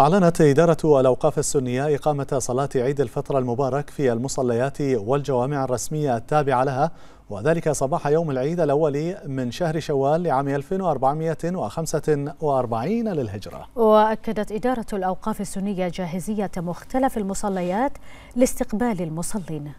أعلنت إدارة الأوقاف السنية إقامة صلاة عيد الفطر المبارك في المصليات والجوامع الرسمية التابعة لها وذلك صباح يوم العيد الأول من شهر شوال لعام 1445 للهجرة وأكدت إدارة الأوقاف السنية جاهزية مختلف المصليات لاستقبال المصلين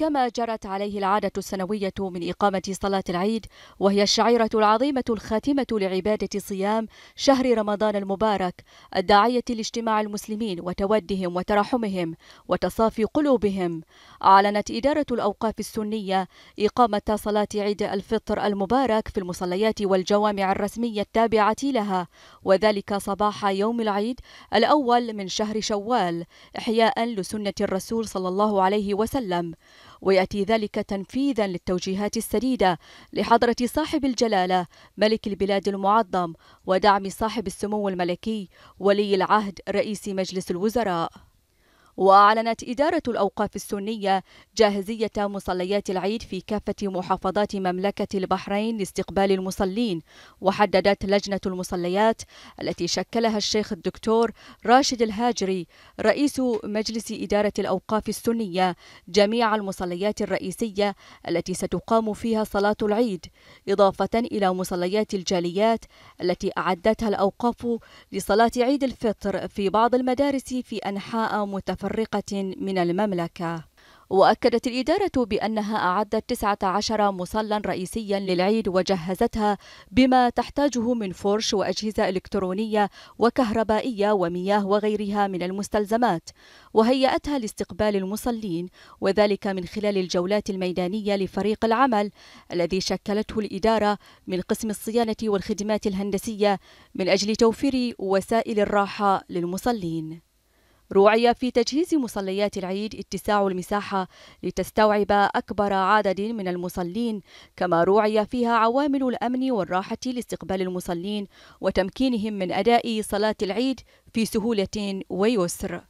كما جرت عليه العادة السنوية من إقامة صلاة العيد وهي الشعيرة العظيمة الخاتمة لعبادة صيام شهر رمضان المبارك الداعية لاجتماع المسلمين وتودهم وترحمهم وتصافي قلوبهم أعلنت إدارة الأوقاف السنية إقامة صلاة عيد الفطر المبارك في المصليات والجوامع الرسمية التابعة لها وذلك صباح يوم العيد الأول من شهر شوال إحياء لسنة الرسول صلى الله عليه وسلم ويأتي ذلك تنفيذا للتوجيهات السديدة لحضرة صاحب الجلالة ملك البلاد المعظم ودعم صاحب السمو الملكي ولي العهد رئيس مجلس الوزراء وأعلنت إدارة الأوقاف السنية جاهزية مصليات العيد في كافة محافظات مملكة البحرين لاستقبال المصلين وحددت لجنة المصليات التي شكلها الشيخ الدكتور راشد الهاجري رئيس مجلس إدارة الأوقاف السنية جميع المصليات الرئيسية التي ستقام فيها صلاة العيد إضافة إلى مصليات الجاليات التي أعدتها الأوقاف لصلاة عيد الفطر في بعض المدارس في أنحاء متفرقة متفرقة من المملكة وأكدت الإدارة بأنها أعدت 19 مصلا رئيسيا للعيد وجهزتها بما تحتاجه من فرش وأجهزة إلكترونية وكهربائية ومياه وغيرها من المستلزمات وهيأتها لاستقبال المصلين وذلك من خلال الجولات الميدانية لفريق العمل الذي شكلته الإدارة من قسم الصيانة والخدمات الهندسية من أجل توفير وسائل الراحة للمصلين روعي في تجهيز مصليات العيد اتساع المساحة لتستوعب أكبر عدد من المصلين كما روعي فيها عوامل الأمن والراحة لاستقبال المصلين وتمكينهم من أداء صلاة العيد في سهولة ويسر